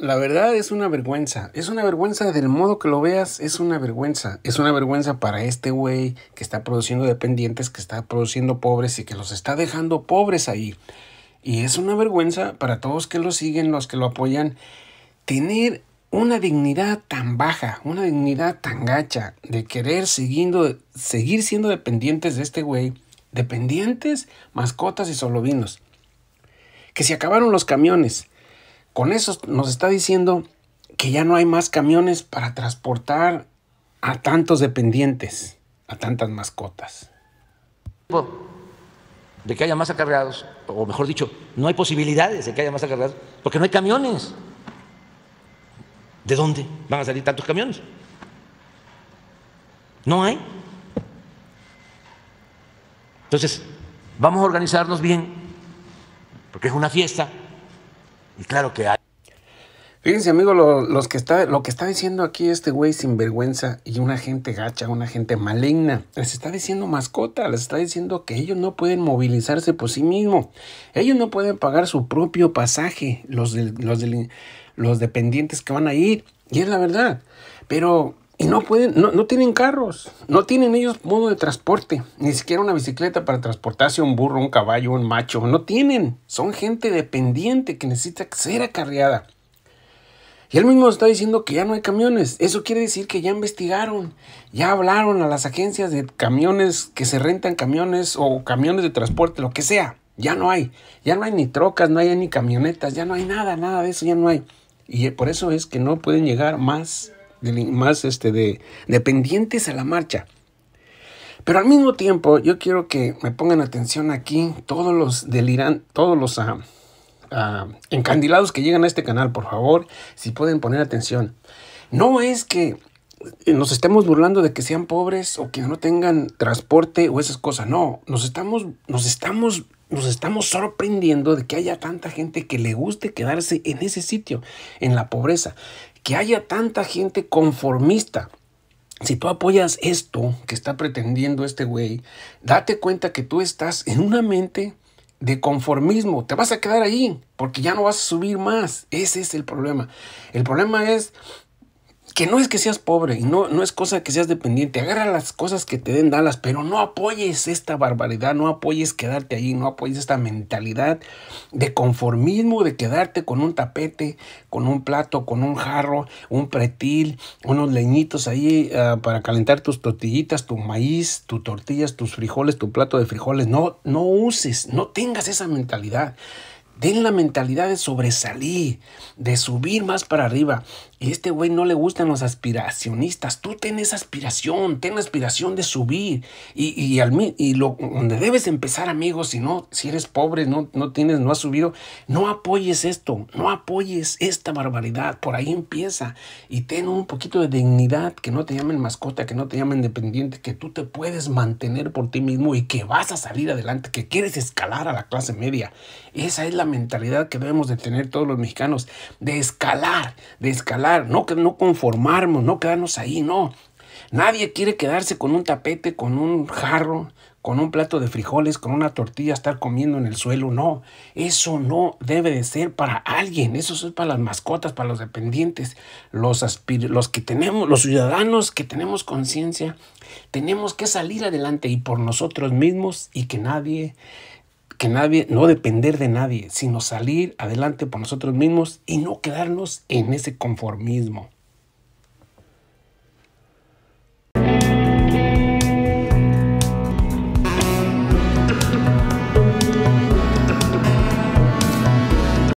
La verdad es una vergüenza. Es una vergüenza del modo que lo veas. Es una vergüenza. Es una vergüenza para este güey que está produciendo dependientes, que está produciendo pobres y que los está dejando pobres ahí. Y es una vergüenza para todos que lo siguen, los que lo apoyan, tener una dignidad tan baja, una dignidad tan gacha de querer siguiendo, seguir siendo dependientes de este güey. Dependientes, mascotas y solovinos. Que se acabaron los camiones con eso nos está diciendo que ya no hay más camiones para transportar a tantos dependientes, a tantas mascotas. De que haya más acarreados, o mejor dicho, no hay posibilidades de que haya más acarreados, porque no hay camiones. ¿De dónde van a salir tantos camiones? No hay. Entonces, vamos a organizarnos bien, porque es una fiesta, y claro que hay. Fíjense, amigo, lo, los que está, lo que está diciendo aquí este güey sinvergüenza y una gente gacha, una gente maligna, les está diciendo mascota, les está diciendo que ellos no pueden movilizarse por sí mismos, ellos no pueden pagar su propio pasaje, los, los, los dependientes que van a ir, y es la verdad, pero y no pueden, no, no, tienen carros, no tienen ellos modo de transporte, ni siquiera una bicicleta para transportarse un burro, un caballo, un macho, no tienen. Son gente dependiente que necesita ser acarreada. Y él mismo está diciendo que ya no hay camiones. Eso quiere decir que ya investigaron, ya hablaron a las agencias de camiones que se rentan camiones o camiones de transporte, lo que sea. Ya no hay, ya no hay ni trocas, no hay ni camionetas, ya no hay nada, nada de eso, ya no hay. Y por eso es que no pueden llegar más más este, de, dependientes a la marcha. Pero al mismo tiempo, yo quiero que me pongan atención aquí todos los Irán todos los ah, ah, encandilados que llegan a este canal, por favor, si pueden poner atención. No es que nos estemos burlando de que sean pobres o que no tengan transporte o esas cosas. No, nos estamos, nos estamos nos estamos sorprendiendo de que haya tanta gente que le guste quedarse en ese sitio, en la pobreza, que haya tanta gente conformista. Si tú apoyas esto que está pretendiendo este güey, date cuenta que tú estás en una mente de conformismo. Te vas a quedar ahí porque ya no vas a subir más. Ese es el problema. El problema es que no es que seas pobre y no, no es cosa que seas dependiente. Agarra las cosas que te den, dalas, pero no apoyes esta barbaridad, no apoyes quedarte ahí, no apoyes esta mentalidad de conformismo, de quedarte con un tapete, con un plato, con un jarro, un pretil, unos leñitos ahí ah, para calentar tus tortillitas, tu maíz, tus tortillas, tus frijoles, tu plato de frijoles. No, no uses, no tengas esa mentalidad. Den la mentalidad de sobresalir, de subir más para arriba. Y este güey no le gustan los aspiracionistas. Tú ten aspiración, ten la aspiración de subir. Y, al, y lo, donde debes empezar, amigos, si no, si eres pobre, no, no tienes, no has subido, no apoyes esto, no apoyes esta barbaridad. Por ahí empieza. Y ten un poquito de dignidad, que no te llamen mascota, que no te llamen dependiente, que tú te puedes mantener por ti mismo y que vas a salir adelante, que quieres escalar a la clase media. Esa es la mentalidad que debemos de tener todos los mexicanos, de escalar, de escalar, no, no conformarnos, no quedarnos ahí, no. Nadie quiere quedarse con un tapete, con un jarro, con un plato de frijoles, con una tortilla, estar comiendo en el suelo. No, eso no debe de ser para alguien. Eso es para las mascotas, para los dependientes, los, los que tenemos, los ciudadanos que tenemos conciencia. Tenemos que salir adelante y por nosotros mismos y que nadie que nadie, no depender de nadie, sino salir adelante por nosotros mismos y no quedarnos en ese conformismo.